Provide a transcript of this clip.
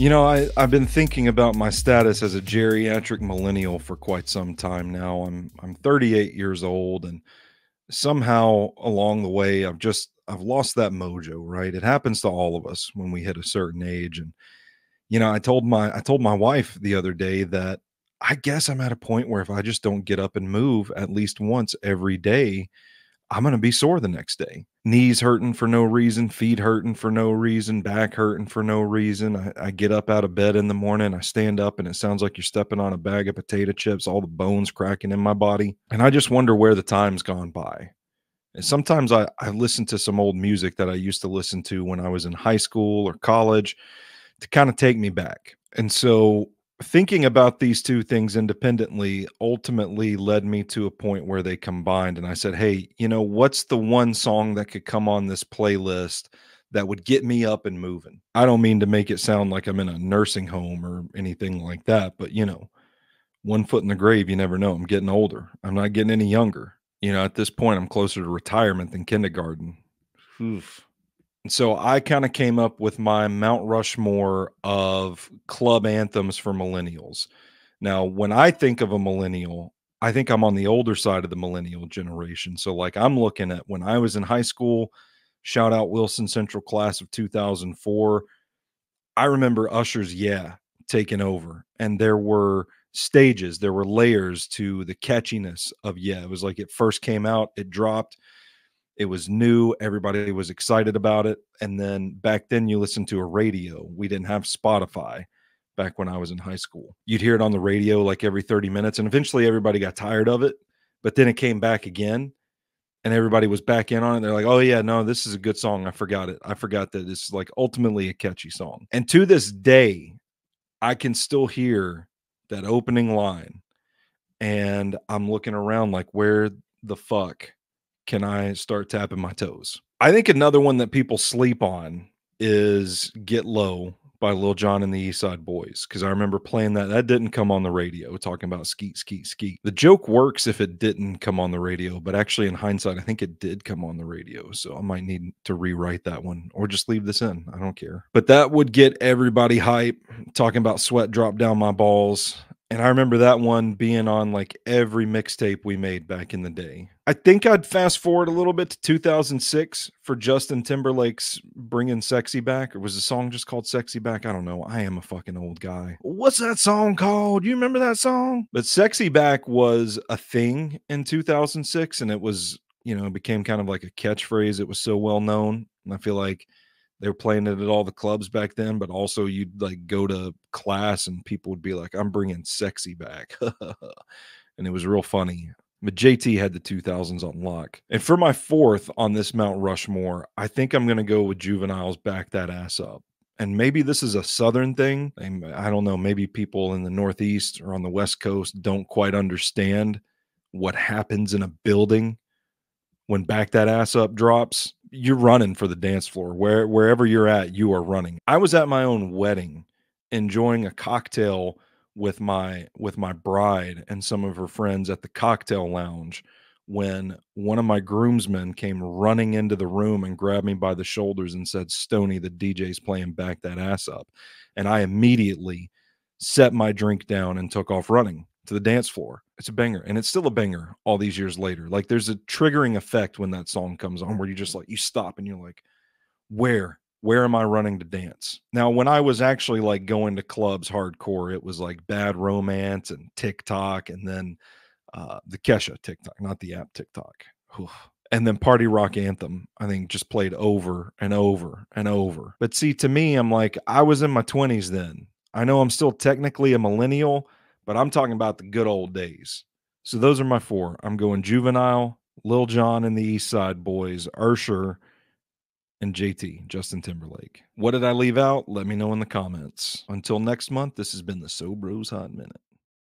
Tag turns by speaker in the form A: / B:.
A: You know, I, I've been thinking about my status as a geriatric millennial for quite some time now. I'm I'm 38 years old and somehow along the way I've just I've lost that mojo, right? It happens to all of us when we hit a certain age. And you know, I told my I told my wife the other day that I guess I'm at a point where if I just don't get up and move at least once every day, I'm going to be sore the next day. Knees hurting for no reason, feet hurting for no reason, back hurting for no reason. I, I, get up out of bed in the morning, I stand up, and it sounds like you're stepping on a bag of potato chips, all the bones cracking in my body. And I just wonder where the time's gone by. And sometimes I, I listen to some old music that I used to listen to when I was in high school or college to kind of take me back. And so thinking about these two things independently ultimately led me to a point where they combined and i said hey you know what's the one song that could come on this playlist that would get me up and moving i don't mean to make it sound like i'm in a nursing home or anything like that but you know one foot in the grave you never know i'm getting older i'm not getting any younger you know at this point i'm closer to retirement than kindergarten Oof so I kind of came up with my Mount Rushmore of club anthems for millennials. Now, when I think of a millennial, I think I'm on the older side of the millennial generation. So, like, I'm looking at when I was in high school, shout out Wilson Central class of 2004. I remember Usher's Yeah taking over, and there were stages, there were layers to the catchiness of Yeah. It was like it first came out, it dropped, it was new. Everybody was excited about it. And then back then, you listened to a radio. We didn't have Spotify back when I was in high school. You'd hear it on the radio like every 30 minutes. And eventually, everybody got tired of it. But then it came back again and everybody was back in on it. They're like, oh, yeah, no, this is a good song. I forgot it. I forgot that this is like ultimately a catchy song. And to this day, I can still hear that opening line. And I'm looking around like, where the fuck can I start tapping my toes? I think another one that people sleep on is Get Low by Lil John and the East Side Boys because I remember playing that. That didn't come on the radio. Talking about skeet, skeet, skeet. The joke works if it didn't come on the radio, but actually, in hindsight, I think it did come on the radio. So I might need to rewrite that one or just leave this in. I don't care. But that would get everybody hype. Talking about sweat drop down my balls. And I remember that one being on like every mixtape we made back in the day. I think I'd fast forward a little bit to 2006 for Justin Timberlake's Bringing Sexy Back. Or was the song just called Sexy Back? I don't know. I am a fucking old guy. What's that song called? You remember that song? But Sexy Back was a thing in 2006 and it was, you know, it became kind of like a catchphrase. It was so well known. And I feel like they were playing it at all the clubs back then, but also you'd like go to class and people would be like, I'm bringing sexy back. and it was real funny. But JT had the 2000s on lock. And for my fourth on this Mount Rushmore, I think I'm going to go with juveniles back that ass up. And maybe this is a Southern thing. I don't know. Maybe people in the Northeast or on the West Coast don't quite understand what happens in a building when back that ass up drops you're running for the dance floor where wherever you're at you are running i was at my own wedding enjoying a cocktail with my with my bride and some of her friends at the cocktail lounge when one of my groomsmen came running into the room and grabbed me by the shoulders and said stony the dj's playing back that ass up and i immediately set my drink down and took off running to the dance floor. It's a banger and it's still a banger all these years later. Like there's a triggering effect when that song comes on where you just like you stop and you're like where where am I running to dance? Now when I was actually like going to clubs hardcore it was like Bad Romance and TikTok and then uh the Kesha TikTok, not the app TikTok. Whew and then party rock anthem i think just played over and over and over but see to me i'm like i was in my 20s then i know i'm still technically a millennial but I'm talking about the good old days. So those are my four. I'm going Juvenile, Lil John and the East Side Boys, Ursher, and JT, Justin Timberlake. What did I leave out? Let me know in the comments. Until next month, this has been the Sobros Hot Minute.